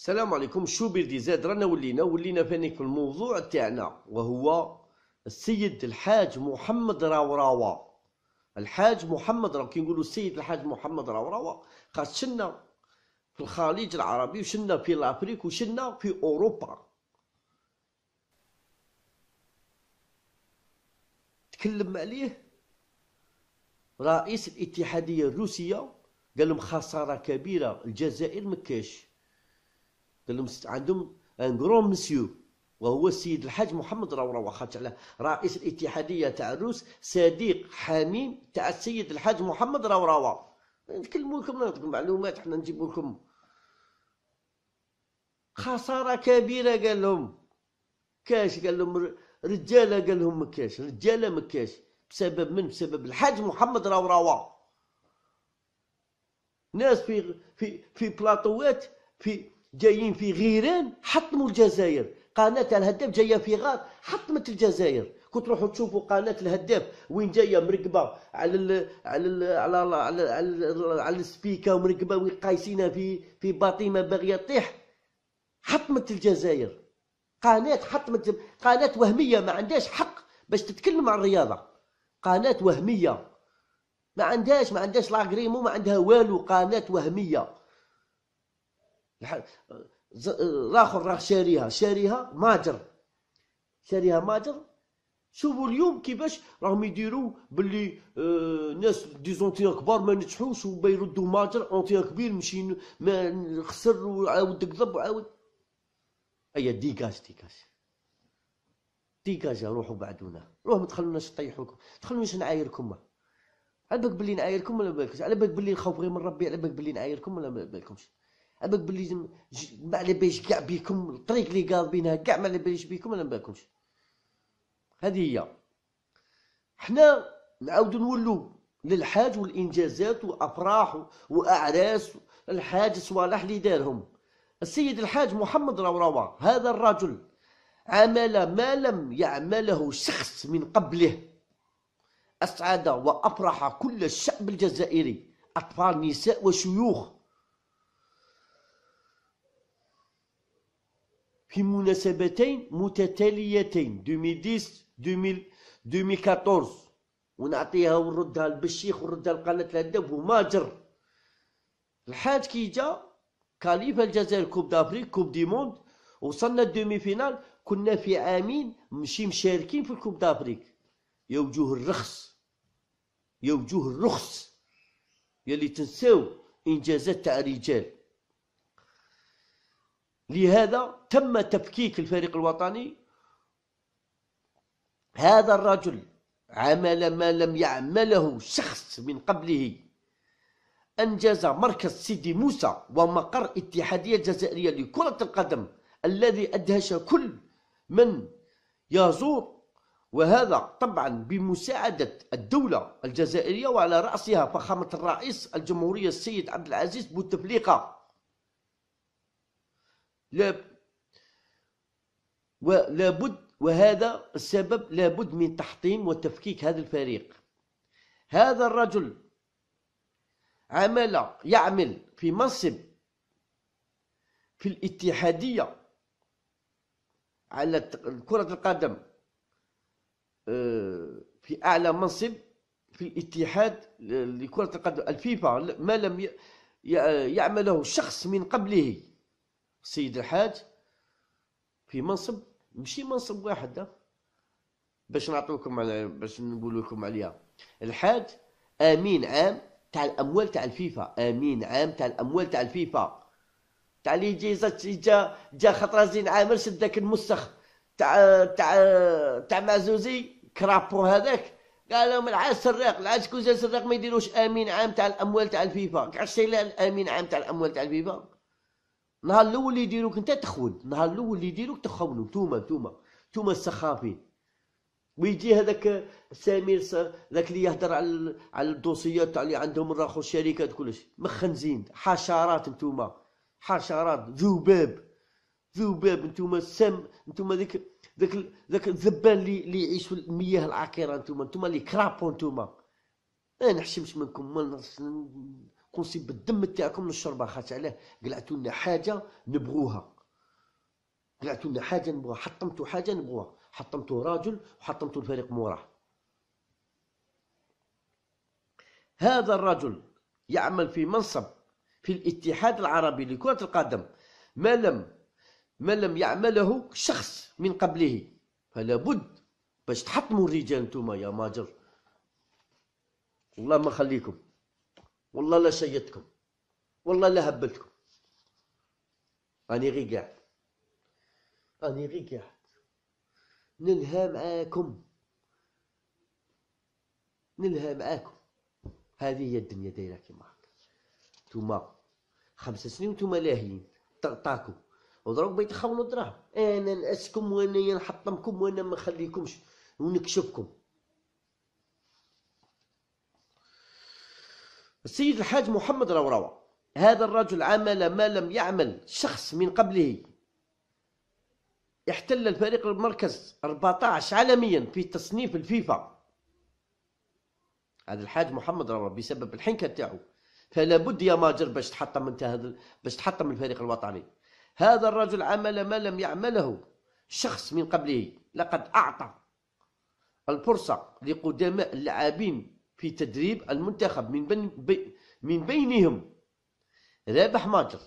السلام عليكم شوبير دي زاد رانا ولينا ولينا فانيك الموضوع تاعنا وهو السيد الحاج محمد راوراوا الحاج محمد راو كي نقولوا السيد الحاج محمد راوراوا خاص شنا في الخليج العربي وشنا في لافريك وشنا في اوروبا تكلم عليه رئيس الاتحاديه الروسيه قال لهم خساره كبيره الجزائر مكاش لهم عندهم ان كرون مسيو وهو السيد الحاج محمد روروة خاطر على رئيس الاتحاديه تاع الروس صديق حميم تاع السيد الحاج محمد روروة نتكلموا لكم نعطيكم معلومات حنا نجيب لكم خساره كبيره قال لهم كاش قال لهم رجاله قال لهم مكاش رجاله مكاش بسبب من بسبب الحاج محمد روروة ناس في في في بلاطوات في جايين في غيران حطموا الجزائر قناة الهداف جاية في غار حطمت الجزائر كنت تروحوا تشوفوا قناة الهداف وين جاية مركبة على ال على ال على ال على, ال على, ال على السبيكة ومركبة وين قايسينها في في باطيمة باغية تطيح حطمت الجزائر قناة حطمت قناة وهمية ما عندهاش حق باش تتكلم عن الرياضة قناة وهمية ما عندهاش ما عندهاش لاغريمو ما عندها والو قناة وهمية الاخر راه شاريها شاريها ماجر شاريها ماجر شوفوا اليوم كيفاش راهم يديروا باللي آه، ناس دي زونتي كبار ما نجحوش وبيردوا يردوا ماجر اونتي كبير مشي ما خسر وعاود كذب وعاود اي ديكاج ديكاج ديكاج روحوا بعدونا روحوا ما تخلوناش نطيحوكم تخلوناش نعايركم على بالك بلي نعايركم ولا ما بالكش على بالك بلي نخوف غير من ربي على بالك بلي نعايركم ولا ما بالكمش اماك بلي ما على باليش كاع بيكم الطريق اللي قال بينها كاع ما على باليش بيكم انا ما باكلش هذه هي حنا نعاودو نولو للحاج والانجازات وافراح واعراس الحاج صوالح اللي دارهم السيد الحاج محمد روروا هذا الرجل عمل ما لم يعمله شخص من قبله أسعد وأفرح كل الشعب الجزائري أطفال نساء وشيوخ في مناسبتين متتاليتين 2010 2014 ونعطيها ونردها للبشيخ ونردها لقناة الهدف وما جر الحاج كي جا كاليف الجزائر كوب دافريك كوب دي موند وصلنا الدومي فينال كنا في عامين مشي مشاركين في الكوب دافريك يا وجوه الرخص يا وجوه الرخص يلي تنساو انجازات تاع رجال لهذا تم تفكيك الفريق الوطني هذا الرجل عمل ما لم يعمله شخص من قبله أنجز مركز سيدي موسى ومقر اتحادية الجزائرية لكرة القدم الذي أدهش كل من يزور وهذا طبعا بمساعدة الدولة الجزائرية وعلى رأسها فخامة الرئيس الجمهورية السيد عبد العزيز بوتفليقة بد وهذا السبب لابد من تحطيم وتفكيك هذا الفريق هذا الرجل عمل يعمل في منصب في الاتحادية على كرة القدم آه، في أعلى منصب في الاتحاد لكرة القدم الفيفا ما لم يعمله شخص من قبله السيد الحاج في منصب ماشي منصب واحد باش نعطوكم على باش نقول لكم عليها الحاج امين عام تاع الاموال تاع الفيفا امين عام تاع الاموال تاع الفيفا تاع لي جي جا جا خطره زين عامر شد ذاك المسخ تاع تاع تاع معزوزي كرابو هذاك قال لهم العاج سراق العاج كوزا سراق ما يديروش امين عام تاع الاموال تاع الفيفا كاع الشيء الامين عام تاع الاموال تاع الفيفا النهار الاول اللي يديروك انت تخون النهار الاول اللي يديروك تخونوا نتوما نتوما نتوما السخافين ويجي هذاك سمير ذاك اللي يهدر على على الدوسيات تاع اللي عندهم الراخو الشركات كلش مخنزين حشرات نتوما حشرات ذباب ذباب نتوما السم نتوما ذيك ذاك ذاك الذبان اللي اللي يعيش في المياه العكيره نتوما نتوما اللي كرابو نتوما ما نحشمش منكم ما قوسي بالدم تاعكم للشربه خاطر عليه قلعتوا لنا حاجه نبغوها قلعتوا لنا حاجه نبغوها حطمتوا حاجه نبغوها حطمتوا راجل وحطمتوا الفريق موراه هذا الرجل يعمل في منصب في الاتحاد العربي لكرة القدم ما لم ما لم يعمله شخص من قبله فلا بد باش تحطموا الرجال نتوما يا ماجر الله ما خليكم والله لا سيدكم والله لا هبلتكم راني غير قاعد راني غير قاعد نلهى معاكم نلهى معاكم هذه هي الدنيا دايره كيما هكا نتوما خمس سنين نتوما لاهيين طاكو ودروك بيتخاونوا الدراهم انا نأسكم وانا نحطمكم وانا ما نخليكمش ونكشفكم السيد الحاج محمد روروة هذا الرجل عمل ما لم يعمل شخص من قبله احتل الفريق المركز 14 عالميا في تصنيف الفيفا هذا الحاج محمد روروة بسبب الحنكة تاعو فلا بد يا ماجر باش تحطم انت هذا باش تحطم الفريق الوطني هذا الرجل عمل ما لم يعمله شخص من قبله لقد اعطى الفرصه لقدماء اللاعبين في تدريب المنتخب من بين بي من بينهم رابح ماجر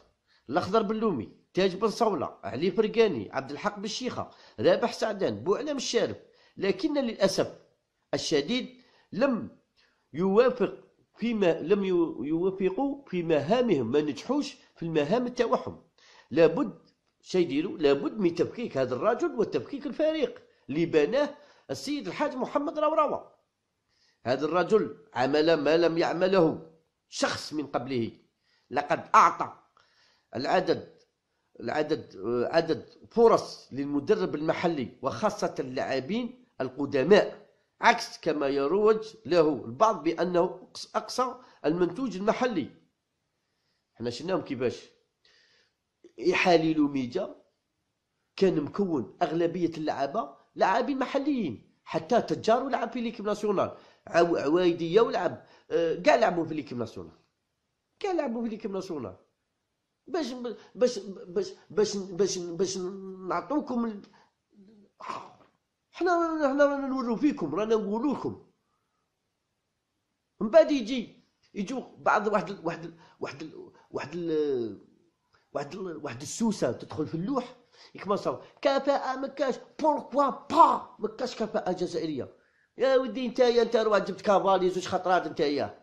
الاخضر بلومي تاج بن صوله علي فرقاني عبد الحق بالشيخه رابح سعدان بوعلام الشارب لكن للاسف الشديد لم يوافق فيما لم يوافقوا في مهامهم ما نجحوش في المهام تاعهم لابد شيديروا لابد من تفكيك هذا الرجل وتفكيك الفريق اللي بناه السيد الحاج محمد راوراوه هذا الرجل عمل ما لم يعمله شخص من قبله لقد أعطى العدد العدد عدد فرص للمدرب المحلي وخاصة اللاعبين القدماء عكس كما يروج له البعض بأنه أقصى المنتوج المحلي حنا شناهم كيفاش يحالي ميجا كان مكون أغلبية اللعابة لاعبين محليين حتى تجار لعب في ليكيب ناسيونال عوايديه ولعب كاع أه، لعبوا في ليكيب ناسيونال كاع لعبوا في ليكيب ناسيونال باش باش باش باش باش باش نعطوكم حنا حنا رانا نورو فيكم رانا نقولوا لكم من بعد يجي يجوا بعض واحد ال واحد ال واحد واحد واحد واحد السوسه تدخل في اللوح يكمل صافا كفاءه ما بوركوا با ما كفاءه جزائريه يا ودي يا انت رواد جبت كافالي زوج خطرات يا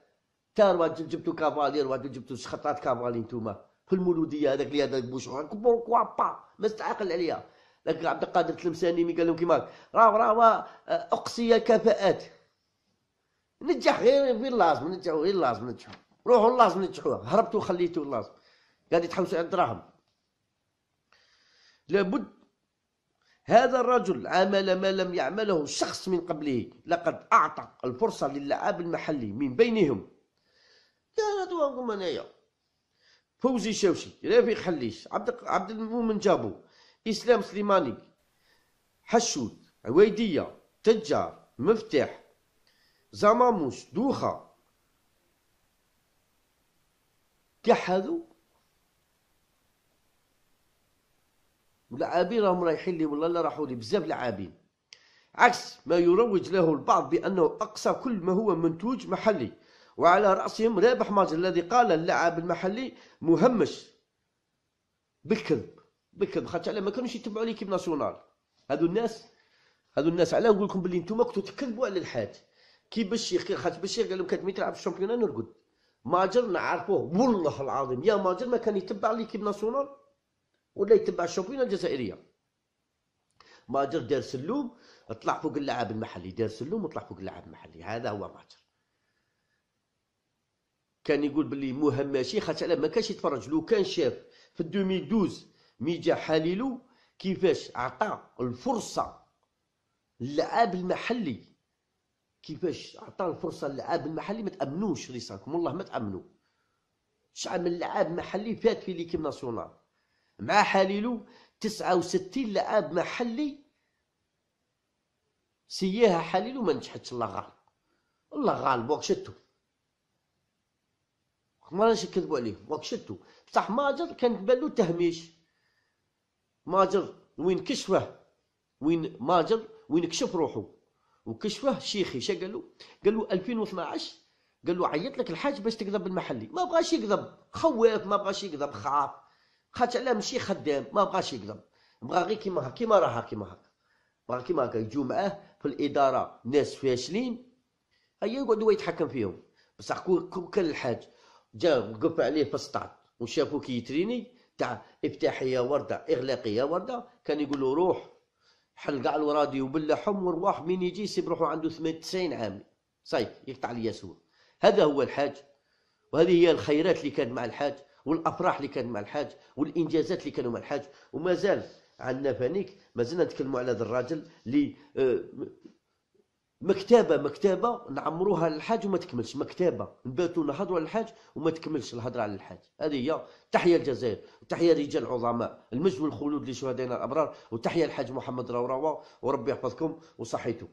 انت رواد جبتو كافالي رواد جبتو زوج خطرات كافالي نتوما في المولوديه هذاك اللي هذاك بوشوع بوركوا با ما استعقل عليها لك عبد القادر تلمساني مي قال لهم كيما راهو راهو آه، اقصي كفاءات نجح غير في اللازم نجحوا غير اللازم نجحوا روحوا اللازم نجحوا هربتوا خليتوا اللازم قاعد تحوسوا على الدراهم لابد هذا الرجل عمل ما لم يعمله شخص من قبله لقد أعطى الفرصة للعاب المحلي من بينهم لا ندوهم أنايا فوزي شوشي رافي خليش عبد عبد المؤمن جابو إسلام سليماني حشود عويدية تجار مفتاح زماموش دوخة كحذو واللاعبين راهم رايحين لي والله لا راحوا لي بزاف لاعبين عكس ما يروج له البعض بانه اقصى كل ما هو منتوج محلي وعلى راسهم رابح ماجر الذي قال اللاعب المحلي مهمش بالكذب بالكذب خاطر على ما كانوش يتبعوا ليكيب ناسيونال هذو الناس هذو الناس علاه نقول لكم باللي انتم كنتو تكذبوا على الحاج كي بشير خاطر بشير قال لهم كانت كاتمي تلعب في الشامبيون نرقد ماجر نعرفوه والله العظيم يا ماجر ما كان يتبع ليكيب ناسيونال ولا يتبع الشامبيون الجزائريه ماجر دار سلوم طلع فوق اللاعب المحلي دار سلوم وطلع فوق اللاعب المحلي هذا هو ماجر كان يقول بلي مهم ماشي خاطر ما كانش يتفرج لو كان شاف في 2012 مي جا حليلو كيفاش عطى الفرصه للاعب المحلي كيفاش عطى الفرصه للاعب المحلي ما تامنوش ريسانكم والله ما تامنوا شحال من لاعب محلي فات في ليكيب ناسيونال مع حليلو 69 لعاب محلي سياها حليلو ما نجحتش الله غالب الله غالب واك شتو ما راش نكذبوا عليه واك شتو بصح ماجر كان تبان تهميش ماجر وين كشفه وين ماجر وين كشف روحو وكشفه شيخي شا قالو قالو قال له 2012 عيط لك الحاج باش تكذب بالمحلي ما بغاش يكذب خوف ما بغاش يكذب خاف خاطش علاه ماشي خدام ما بغاش يقدم بغا غير كيما هكا كيما راها كيما هكا بغا كيما هكا يجوا معاه في الاداره ناس فاشلين هيا يقعد هو يتحكم فيهم بصح كون كان الحاج جا وقف عليه في السطاد وشافو كيتريني تاع افتاحيه ورده اغلاقيه ورده كان يقول له روح حل كاع الورادي وبلحهم وارواح مين يجي يسيب روحو عنده 98 عام صايك يقطع لي يسوع هذا هو الحاج وهذه هي الخيرات اللي كانت مع الحاج والافراح اللي كانت مع الحاج والانجازات اللي كانوا مع الحاج ومازال عندنا فانيك مازلنا نتكلموا على هذا الراجل اللي آه، مكتبه مكتبه نعمروها للحاج وما تكملش مكتبه نباتوا نهضروا على الحاج وما تكملش الهضره على الحاج هذه هي تحيا الجزائر وتحيا رجال العظماء المجد والخلود لشهدائنا الابرار وتحيا الحاج محمد روروا وربي يحفظكم وصحيتو